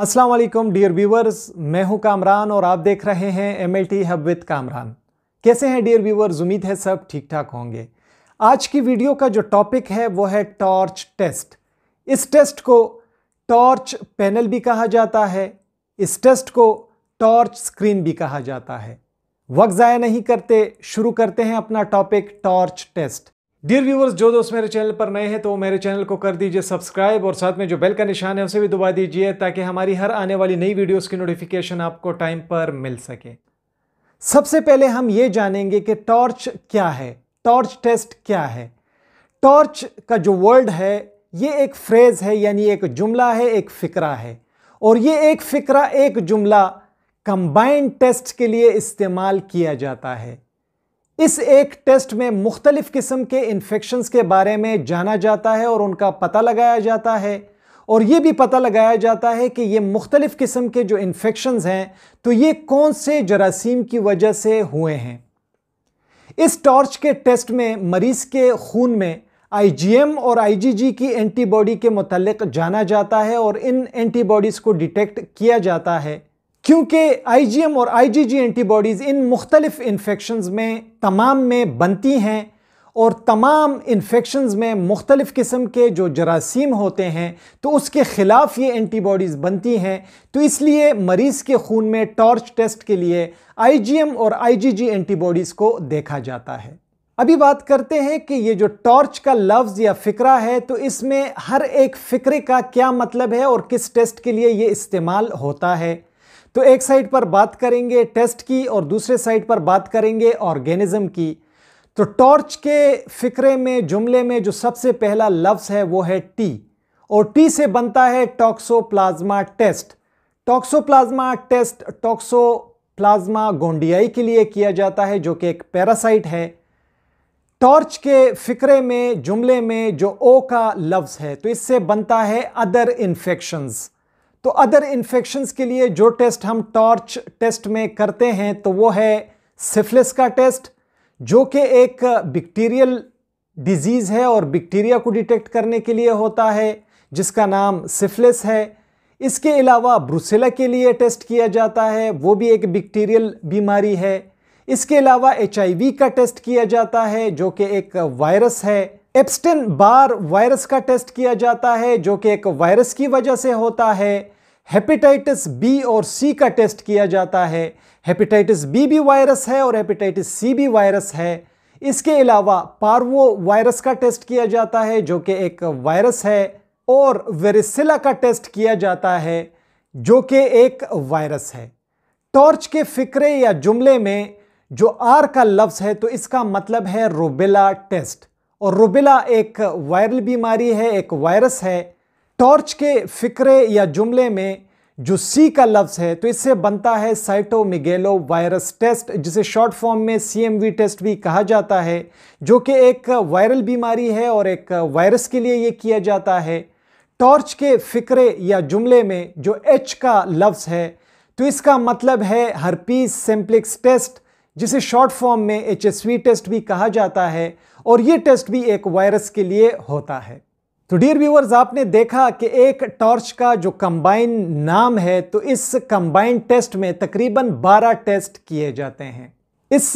अस्सलाम वालेकुम dear viewers मैं हूं कामरान और आप देख रहे हैं M L T hub with Kamran कैसे हैं डियर व्यूवर्स उम्मीद है सब ठीक ठाक होंगे आज की वीडियो का जो टॉपिक है वो है टॉर्च टेस्ट इस टेस्ट को टॉर्च पैनल भी कहा जाता है इस टेस्ट को टॉर्च स्क्रीन भी कहा जाता है वक्त ज़ाया नहीं करते शुरू करते हैं अपना topic TORCH test dear viewers जो दोस्त मेरे चैनल पर नए हैं तो मेरे चैनल को कर दीजिए सब्सक्राइब और साथ में जो बेल का निशान है उसे भी दबा दीजिए ताकि हमारी हर आने वाली नई वीडियोस की नोटिफिकेशन आपको टाइम पर मिल सके सबसे पहले हम ये जानेंगे कि टॉर्च क्या है टॉर्च टेस्ट क्या है टॉर्च का जो वर्ड है ये एक फ्रेज़ है यानी एक जुमला है एक फ़िक्रा है और ये एक फ़िक्रा एक जुमला कंबाइंड टेस्ट के लिए इस्तेमाल किया जाता है इस एक टेस्ट में मुख्तलिफ किस्म के इन्फेक्शन के बारे में जाना जाता है और उनका पता लगाया जाता है और ये भी पता लगाया जाता है कि ये मुख्तलिफ किस्म के जो इन्फ़ेक्शन हैं तो ये कौन से जरासीम की वजह से हुए हैं इस टॉर्च के टेस्ट में मरीज़ के खून में आईजीएम और आईजीजी की एंटीबॉडी के मतलब जाना जाता है और इन एंटीबॉडीज़ को डिटेक्ट किया जाता है क्योंकि आईजीएम और आईजीजी एंटीबॉडीज़ इन मुख्तलिफ इन्फेक्शन में तमाम में बनती हैं और तमाम इन्फेक्शन में मुख्तलिफ़ किस्म के जो जरासीम होते हैं तो उसके ख़िलाफ़ ये एंटीबॉडीज़ बनती हैं तो इसलिए मरीज़ के खून में टॉर्च टेस्ट के लिए आईजीएम और आईजीजी एंटीबॉडीज़ को देखा जाता है अभी बात करते हैं कि ये जो टॉर्च का लफ्ज़ या फ़िक्रा है तो इसमें हर एक फ़िक्रे का क्या मतलब है और किस टेस्ट के लिए ये इस्तेमाल होता है तो एक साइड पर बात करेंगे टेस्ट की और दूसरे साइड पर बात करेंगे ऑर्गेनिज्म की तो टॉर्च के फिक्रे में जुमले में जो सबसे पहला लफ्ज़ है वो है टी और टी से बनता है toxoplasma test toxoplasma test toxoplasma gondii के लिए किया जाता है जो कि एक पैरासाइट है टॉर्च के फिक्रे में जुमले में जो ओ का लफ्ज़ है तो इससे बनता है अदर इन्फेक्शंस तो अदर इन्फेक्शंस के लिए जो टेस्ट हम टॉर्च टेस्ट में करते हैं तो वो है सिफिलिस का टेस्ट जो कि एक बैक्टीरियल डिजीज़ है और बैक्टीरिया को डिटेक्ट करने के लिए होता है जिसका नाम सिफिलिस है इसके अलावा ब्रुसेला के लिए टेस्ट किया जाता है वो भी एक बैक्टीरियल बीमारी है इसके अलावा एच का टेस्ट किया जाता है जो कि एक वायरस है एप्सटेन बार वायरस का टेस्ट किया जाता है जो कि एक वायरस की वजह से होता है हेपेटाइटिस बी और सी का टेस्ट किया जाता है हेपेटाइटिस बी भी वायरस है और हेपेटाइटिस सी भी वायरस है इसके अलावा पारवो वायरस का टेस्ट किया जाता है जो कि एक वायरस है और वेरिसिला का टेस्ट किया जाता है जो कि एक वायरस है टॉर्च के फिक्रे या जुमले में जो आर का लफ्ज़ है तो इसका मतलब है रोबेला टेस्ट और रुबिला एक वायरल बीमारी है एक वायरस है टॉर्च के फिक्रे या जुमले में जो सी का लफ्ज़ है तो इससे बनता है साइटोमिगेलो वायरस टेस्ट जिसे शॉर्ट फॉर्म में सी टेस्ट भी कहा जाता है जो कि एक वायरल बीमारी है और एक वायरस के लिए ये किया जाता है टॉर्च के फिक्रे या जुमले में जो एच का लफ्ज़ है तो इसका मतलब है हरपीस सिम्प्लिक्स टेस्ट जिसे शॉर्ट फॉर्म में एच टेस्ट भी कहा जाता है और ये टेस्ट भी एक वायरस के लिए होता है तो डियर व्यूवर्स आपने देखा कि एक टॉर्च का जो कंबाइन नाम है तो इस कंबाइन टेस्ट में तकरीबन 12 टेस्ट किए जाते हैं इस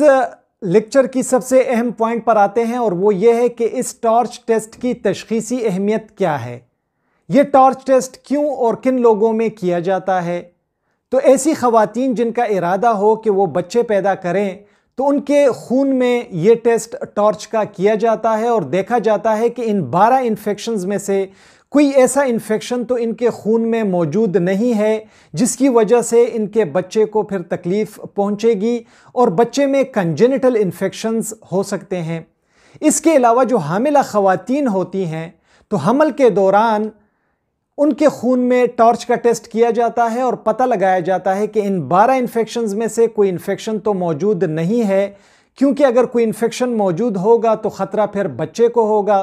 लेक्चर की सबसे अहम पॉइंट पर आते हैं और वो ये है कि इस टॉर्च टेस्ट की तशखीसी अहमियत क्या है ये टॉर्च टेस्ट क्यों और किन लोगों में किया जाता है तो ऐसी खातन जिनका इरादा हो कि वो बच्चे पैदा करें तो उनके खून में ये टेस्ट टॉर्च का किया जाता है और देखा जाता है कि इन 12 इन्फेक्शन में से कोई ऐसा इन्फेक्शन तो इनके खून में मौजूद नहीं है जिसकी वजह से इनके बच्चे को फिर तकलीफ़ पहुंचेगी और बच्चे में कंजेनिटल इन्फेक्शंस हो सकते हैं इसके अलावा जो हामिला ख़वातीन होती हैं तो हमल के दौरान उनके खून में टॉर्च का टेस्ट किया जाता है और पता लगाया जाता है कि इन 12 इन्फेक्शन में से कोई इन्फेक्शन तो मौजूद नहीं है क्योंकि अगर कोई इन्फेक्शन मौजूद होगा तो ख़तरा फिर बच्चे को होगा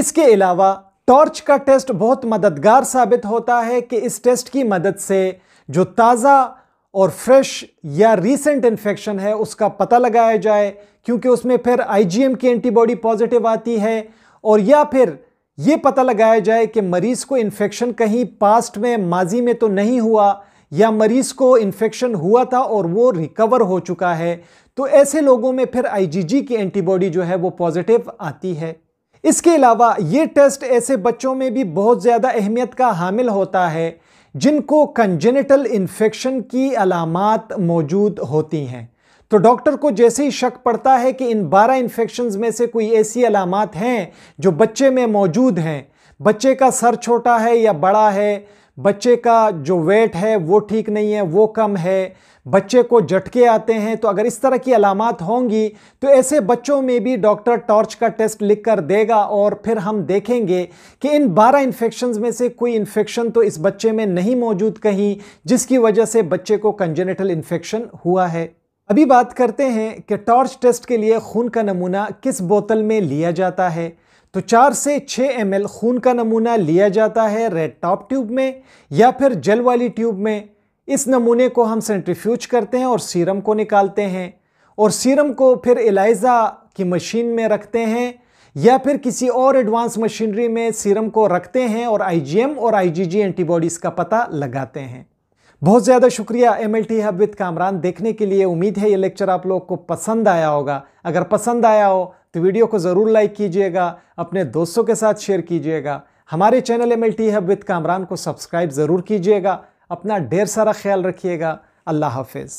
इसके अलावा टॉर्च का टेस्ट बहुत मददगार साबित होता है कि इस टेस्ट की मदद से जो ताज़ा और फ्रेश या रीसेंट इन्फेक्शन है उसका पता लगाया जाए क्योंकि उसमें फिर आईजीएम की एंटीबॉडी पॉजिटिव आती है और या फिर ये पता लगाया जाए कि मरीज को इन्फेक्शन कहीं पास्ट में माजी में तो नहीं हुआ या मरीज को इन्फेक्शन हुआ था और वो रिकवर हो चुका है तो ऐसे लोगों में फिर आईजीजी की एंटीबॉडी जो है वो पॉजिटिव आती है इसके अलावा ये टेस्ट ऐसे बच्चों में भी बहुत ज़्यादा अहमियत का हामिल होता है जिनको कंजेनिटल इन्फेक्शन की अलामत मौजूद होती हैं तो डॉक्टर को जैसे ही शक पड़ता है कि इन 12 इन्फेक्शन में से कोई ऐसी अलामत हैं जो बच्चे में मौजूद हैं बच्चे का सर छोटा है या बड़ा है बच्चे का जो वेट है वो ठीक नहीं है वो कम है बच्चे को झटके आते हैं तो अगर इस तरह की अलामत होंगी तो ऐसे बच्चों में भी डॉक्टर टॉर्च का टेस्ट लिख कर देगा और फिर हम देखेंगे कि इन 12 इन्फेक्शन में से कोई इन्फेक्शन तो इस बच्चे में नहीं मौजूद कहीं जिसकी वजह से बच्चे को कंजेनेटल इन्फेक्शन हुआ है अभी बात करते हैं कि टॉर्च टेस्ट के लिए खून का नमूना किस बोतल में लिया जाता है तो चार से छः एम खून का नमूना लिया जाता है रेड टॉप ट्यूब में या फिर जेल वाली ट्यूब में इस नमूने को हम सेंट्रीफ्यूज करते हैं और सीरम को निकालते हैं और सीरम को फिर एलाइजा की मशीन में रखते हैं या फिर किसी और एडवांस मशीनरी में सीरम को रखते हैं और आईजीएम और आईजीजी एंटीबॉडीज़ का पता लगाते हैं बहुत ज़्यादा शुक्रिया M L T hub with Kamran देखने के लिए उम्मीद है ये लेक्चर आप लोग को पसंद आया होगा अगर पसंद आया हो तो वीडियो को ज़रूर लाइक कीजिएगा अपने दोस्तों के साथ शेयर कीजिएगा हमारे channel M L T hub with Kamran को सब्सक्राइब ज़रूर कीजिएगा अपना ढेर सारा ख्याल रखिएगा अल्लाह हाफिज़